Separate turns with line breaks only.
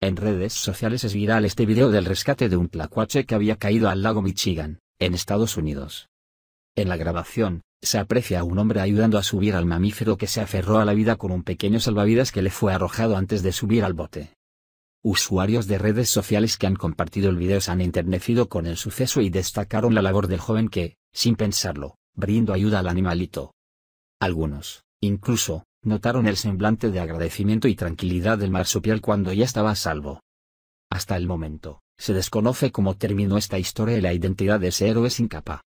En redes sociales es viral este video del rescate de un tlacuache que había caído al lago Michigan, en Estados Unidos. En la grabación, se aprecia a un hombre ayudando a subir al mamífero que se aferró a la vida con un pequeño salvavidas que le fue arrojado antes de subir al bote. Usuarios de redes sociales que han compartido el video se han enternecido con el suceso y destacaron la labor del joven que, sin pensarlo, brindó ayuda al animalito. Algunos, incluso, notaron el semblante de agradecimiento y tranquilidad del marsupial cuando ya estaba a salvo. Hasta el momento, se desconoce cómo terminó esta historia y la identidad de ese
héroe sin capa.